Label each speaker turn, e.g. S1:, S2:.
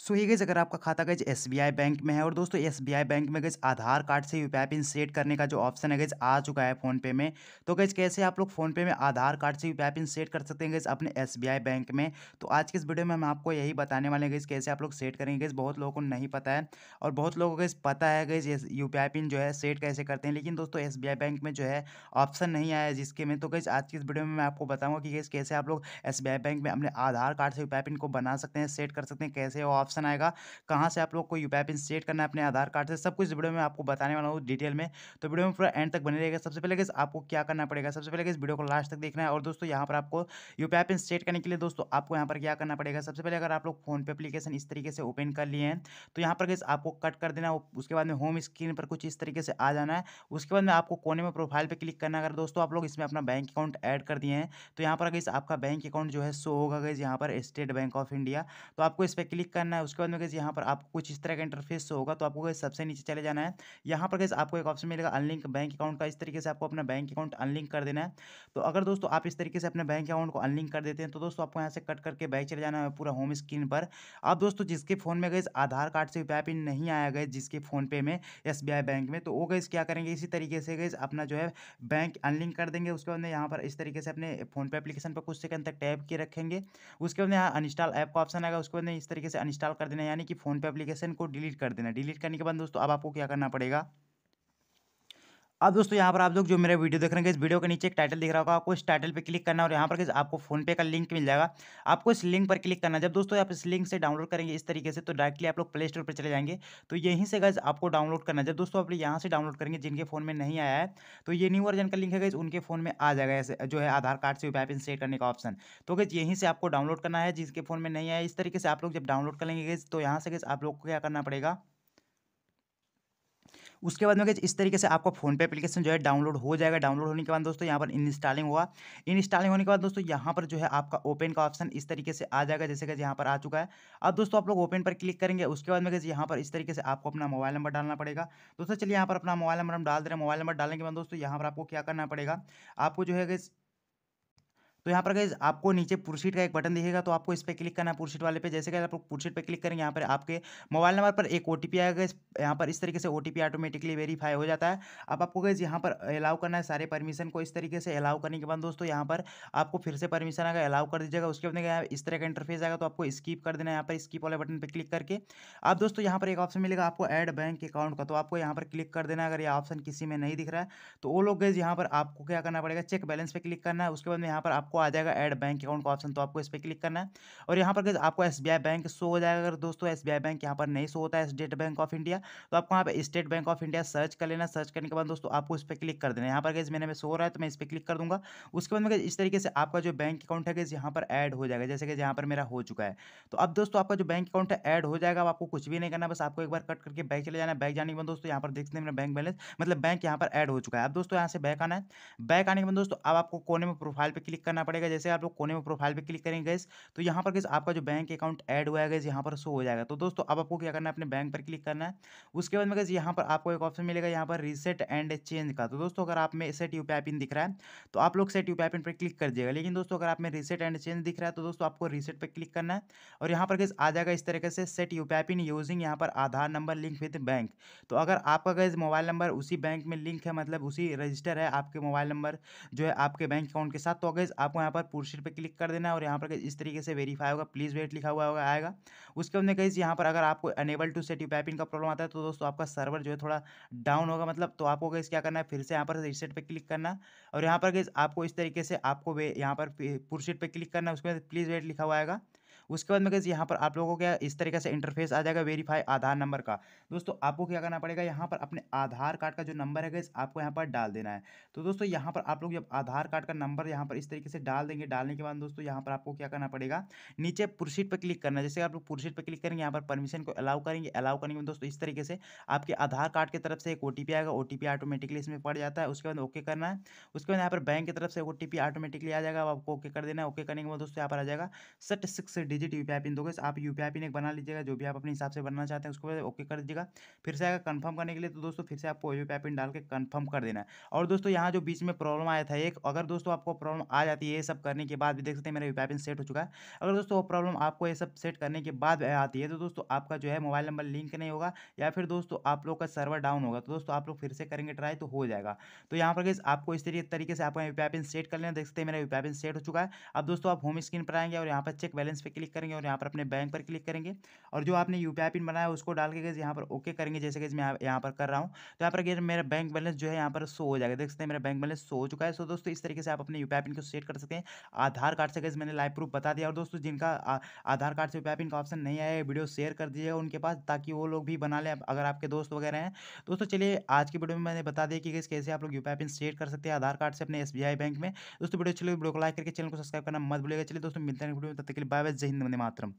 S1: सो ये गज अगर आपका खाता गज एस बैंक में है और दोस्तों एस बैंक में गज आधार कार्ड से यू पिन सेट करने का जो ऑप्शन है गज आ चुका है फ़ोनपे में तो गज कैसे आप लोग फ़ोनपे में आधार कार्ड से यू पिन सेट कर सकते हैं गज अपने एस बैंक में तो आज के इस वीडियो में हम आपको यही बताने वाले हैं गज कैसे आप लोग सेट करेंगे गज बहुत लोगों को नहीं पता है और बहुत लोगों को गज पता है गज यू पिन जो है सेट कैसे करते हैं लेकिन दोस्तों एस बैंक में जो है ऑप्शन नहीं आया जिसके में तो गज आज की इस वीडियो में मैं आपको बताऊँगा कि गज कैसे आप लोग एस बैंक में अपने आधार कार्ड से यू पिन को बना सकते हैं सेट कर सकते हैं कैसे वो ऑप्शन आएगा कहाँ से आप लोग को यू पी सेट करना है अपने आधार कार्ड से सब कुछ वीडियो में आपको बताने वाला हूँ डिटेल में तो वीडियो में पूरा एंड तक बने रहेगा सबसे पहले किस आपको क्या करना पड़ेगा सबसे पहले किस वीडियो को लास्ट तक देखना है और दोस्तों यहाँ पर आपको यू पी सेट करने के लिए दोस्तों आपको यहाँ पर क्या करना पड़ेगा सबसे पहले अगर आप लोग फोन पे अपलीकेशन इस तरीके से ओपन कर लिए हैं तो यहाँ पर किस आपको कट कर देना उसके बाद में होम स्क्रीन पर कुछ इस तरीके से आ जाना है उसके बाद में आपको कोने में प्रोफाइल पर क्लिक करना अगर दोस्तों आप लोग इसमें अपना बैंक अकाउंट ऐड कर दिए हैं तो यहाँ पर अगर आपका बैंक अकाउंट जो है सो होगा गई यहाँ पर स्टेट बैंक ऑफ इंडिया तो आपको इस पर क्लिक करना है है उसके बाद में कैसे यहाँ पर आपको कुछ इस तरह का इंटरफेस होगा तो आपको सबसे नीचे चले जाना है यहाँ पर कैसे आपको एक ऑप्शन मिलेगा अनलिंक बैंक अकाउंट का इस तरीके से आपको अपना बैंक अकाउंट अनलिंक कर देना है तो अगर दोस्तों आप इस तरीके से अपने बैंक अकाउंट को अनलिंक कर देते हैं तो दोस्तों आपको यहाँ से कट करके बैक चले जाना है पूरा होम स्क्रीन पर अब दोस्तों जिसके फ़ोन में गए आधार कार्ड से यूपीआई पिन नहीं आया गए जिसके फ़ोनपे में एस बैंक में तो वो गए क्या करेंगे इसी तरीके से गए अपना जो है बैंक अनलिंक कर देंगे उसके बाद यहाँ पर इस तरीके से अपने फ़ोनपे अपलीकेशन पर कुछ सेकंड तक टैप किए रखेंगे उसके बाद यहाँ अनस्टॉल ऐप का ऑप्शन आएगा उसके बाद इस तरीके से अनस्टॉल इंस्टॉल कर देना यानी कि फ़ोन पे एप्लीकेशन को डिलीट कर देना डिलीट करने के बाद दोस्तों अब आपको क्या करना पड़ेगा अब दोस्तों यहाँ पर आप लोग जो मेरा वीडियो देख रहे हैं इस वीडियो के नीचे एक टाइटल दिख रहा होगा आपको इस टाइटल पे क्लिक करना और यहाँ पर आपको फोनपे का लिंक मिल जाएगा आपको इस लिंक पर क्लिक करना जब दोस्तों आप इस लिंक से डाउनलोड करेंगे इस तरीके से तो डायरेक्टली आप लोग प्ले स्टोर पर चले जाएंगे तो यहीं से गज आपको डाउनलोड करना जब दोस्तों आप यहाँ से डाउनलोड करेंगे जिनके फोन में नहीं आया है तो ये न्यू वर्जन का लिंक है गज उनके फोन में आ जाएगा ऐसे जो है आधार कार्ड से यूपी इंस्टेट करने का ऑप्शन तो गज यहीं से आपको डाउनलोड करना है जिसके फोन में नहीं आया इस तरीके से आप लोग जब डाउनलोड कर लेंगे तो यहाँ से गज आप लोग को क्या करना पड़ेगा उसके बाद में इस तरीके से आपका पे एप्लीकेशन जो है डाउनलोड हो जाएगा डाउनलोड होने के बाद दोस्तों यहाँ पर इंस्टॉलिंग हुआ इंस्टॉलिंग होने के बाद दोस्तों यहाँ पर जो है आपका ओपन का ऑप्शन इस तरीके से आ जाएगा जैसे कि यहाँ पर आ चुका है अब दोस्तों आप लोग ओपन पर क्लिक करेंगे उसके बाद में यहाँ पर इस तरीके से आपको अपना मोबाइल नंबर डालना पड़ेगा दोस्तों चलिए यहाँ पर अपना मोबाइल नंबर हम डाल दे रहे हैं मोबाइल नंबर डालने के बाद दोस्तों यहाँ पर आपको क्या करना पड़ेगा आपको जो है तो यहाँ पर गैस आपको नीचे पुरसीट का एक बटन दिखेगा तो आपको इस पर क्लिक करना है पुरसीट वाले पे जैसे कि आप पुरसीट पे क्लिक करेंगे यहाँ पर आपके मोबाइल नंबर पर एक ओ आएगा यहाँ पर इस तरीके से ओ ऑटोमेटिकली वेरीफाई हो जाता है अब आपको गैस यहाँ पर अलाउ करना है सारे परमिशन को इस तरीके से अलाउ करने के बाद दोस्तों यहाँ पर आपको फिर से परमिशन आएगा अलाउ कर दीजिएगा उसके बाद यहाँ इस तरह का इंटरफेस आएगा तो आपको स्कीप कर देना है यहाँ पर स्कीप वाले बटन पर क्लिक करके अब दोस्तों यहाँ पर एक ऑप्शन मिलेगा आपको एड बैंक अकाउंट का तो आपको यहाँ पर क्लिक कर देना है अगर ये ऑप्शन किसी में नहीं दिख रहा है तो वो लोग गए यहाँ पर आपको क्या करना पड़ेगा चेक बैलेंस पर क्लिक करना है उसके बाद में यहाँ पर आप आपको आ जाएगा ऐड बैंक अकाउंट का ऑप्शन तो आपको इस पर क्लिक करना है और यहाँ पर आपको एस बैंक शो हो जाएगा अगर दोस्तों एस बैंक यहाँ पर नहीं शो होता है स्टेट बैंक ऑफ इंडिया तो आपको यहाँ पर State Bank of India search कर लेना सर्च करने के बाद दोस्तों आपको इस पर क्लिक कर देना यहाँ पर गैस मेरे में शो रहा है तो मैं इस पर क्लिक कर दूंगा उसके बाद इस तरीके से आपका जो बैंक अकाउंट है गैस यहाँ पर ऐड हो जाएगा जैसे कि यहाँ पर मेरा हो चुका है तो अब दोस्तों आपका जो बैंक अकाउंट है ऐड हो जाएगा आपको कुछ भी नहीं करना बस आपको एक बार कट करके बैंक चले जाना बैंक जाने के बाद दोस्तों यहाँ पर देखते हैं मेरा बैंक बैलेंस मतलब बैंक यहाँ पर ऐड हो चुका है अब दोस्तों यहाँ से बैक आना है बैक आने के बाद दोस्तों अब आपको कोने में प्रोफाइल पर क्लिक करना करना पड़ेगा जैसे आप लोग कोने में प्रोफाइल पर क्लिक करेंगे गैस तो यहाँ पर गैस आपका जो बैंक अकाउंट ऐड हुआ है गैस यहाँ पर शो हो जाएगा तो दोस्तों अब आपको क्या करना है अपने बैंक पर क्लिक करना है उसके बाद में गैस यहाँ पर आपको एक ऑप्शन मिलेगा यहाँ पर रीसेट एंड चेंज का तो दोस्तों अगर आप में सेट यू पिन दिख रहा है तो आप लोग सेट यू पिन पर क्लिक कर दिएगा लेकिन दोस्तों अगर आप में रीसेट एंड चेंज दिख रहा है तो दोस्तों आपको रीसेट पर क्लिक करना है और यहाँ पर गैस आ जाएगा इस तरीके से सेट यू पिन यूजिंग यहाँ पर Aadhaar number link with bank तो अगर आपका गैस मोबाइल नंबर उसी बैंक में लिंक है मतलब उसी रजिस्टर है आपके मोबाइल नंबर जो है आपके बैंक अकाउंट के साथ तो अगर आप आपको यहाँ पर प्रोसीड पर क्लिक कर देना है और यहाँ पर इस तरीके से वेरीफाई होगा प्लीज़ वेट लिखा हुआ होगा आएगा उसके बाद में कहीं यहाँ पर अगर आपको unable to set UPI pin का प्रॉब्लम आता है तो दोस्तों आपका सर्वर जो है थोड़ा डाउन होगा मतलब तो आपको कहीं क्या करना है फिर से यहाँ पर रिसेट पर क्लिक करना और यहाँ पर कैसे आपको इस तरीके से आपको यहाँ पर प्रोसीड पर क्लिक करना है उसके बाद प्लीज़ वेट लिखा हुआ आएगा उसके बाद में गैस यहाँ पर आप लोगों को क्या इस तरीके से इंटरफेस आ जाएगा वेरीफाई आधार नंबर का दोस्तों आपको क्या करना पड़ेगा यहाँ पर अपने आधार कार्ड का जो नंबर है गैस आपको यहाँ पर डाल देना है तो दोस्तों यहाँ पर आप लोग जब आधार कार्ड का नंबर यहाँ पर इस तरीके से डाल देंगे डालने के बाद दोस्तों यहाँ पर आपको क्या करना पड़ेगा नीचे पुरसीट पर क्लिक करना जैसे आप लोग पुरसीट पर क्लिक करेंगे यहाँ पर परमिशन को अलाउ करेंगे अलाउ करेंगे दोस्तों इस तरीके से आपके आधार कार्ड की तरफ से एक ओ आएगा ओ ऑटोमेटिकली इसमें पड़ जाता है उसके बाद ओके करना है उसके बाद यहाँ पर बैंक की तरफ से ओ ऑटोमेटिकली आ जाएगा आपको ओके कर देना है ओके करने के बाद दोस्तों यहाँ पर आ जाएगा सट सिक्स डिजिट यू पी दोगे आप यू पी पिन एक बना लीजिएगा जो भी आप अपने हिसाब से बनाना चाहते हैं उसको ओके कर दीजिएगा फिर से आएगा कन्फर्म करने के लिए तो दोस्तों फिर से आपको यू पी पिन डाल के कन्फर्म कर देना है और दोस्तों यहाँ जो बीच में प्रॉब्लम आया था एक अगर दोस्तों आपको प्रॉब्लम आ जाती है ये सब करने के बाद भी देख सकते हैं मेरा यू पी पिन सेट हो चुका है अगर दोस्तों वो प्रॉब्लम आपको ये सब सेट करने के बाद आती है तो दोस्तों आपका जो है मोबाइल नंबर लिंक नहीं होगा या फिर दोस्तों आप लोग का सर्वर डाउन होगा तो दोस्तों आप लोग फिर से करेंगे ट्राई तो हो जाएगा तो यहाँ पर आपको इस तरीके से आपका यू पी पिन सेट कर लेना देख सकते हैं मेरा यू पी पिन सेट हो चुका है अब दोस्तों आप होम स्क्रीन पर आएंगे और यहाँ पर चेक बैलेंस पे क्लिक क्लिक करेंगे और यहाँ पर अपने बैंक पर क्लिक करेंगे और जो आपने यू पिन बनाया उसको डाल के गए यहाँ पर ओके करेंगे जैसे कि मैं यहाँ पर कर रहा हूँ तो यहाँ पर गैस मेरा बैंक बैलेंस जो है यहाँ पर शो हो जाएगा देख सकते हैं मेरा बैंक बैलेंस शो हो चुका है सो दोस्तों इस तरीके से आप अपने यू पिन को सेट कर सकते हैं आधार कार्ड से गए मैंने लाइव प्रूफ बता दिया और दोस्तों जिनका आधार कार्ड से यू पिन का ऑप्शन नहीं आया वीडियो शेयर कर दीजिए उनके पास ताकि वो लोग भी बना लें अगर आपके दोस्त वगैरह हैं दोस्तों चलिए आज की वीडियो में मैंने बता दिया कि कैसे आप लोग यू पिन सेट कर सकते हैं आधार कार्ड से अपने एस बैंक में दोस्तों वीडियो चलिए वीडियो को लाइक करके चैनल को सब्सक्राइब करना मत भूलिएगा चलिए दोस्तों मिलते हैं वीडियो में तब तक के लिए बाय बाय जय हिंद നിന്ന് മാത്രം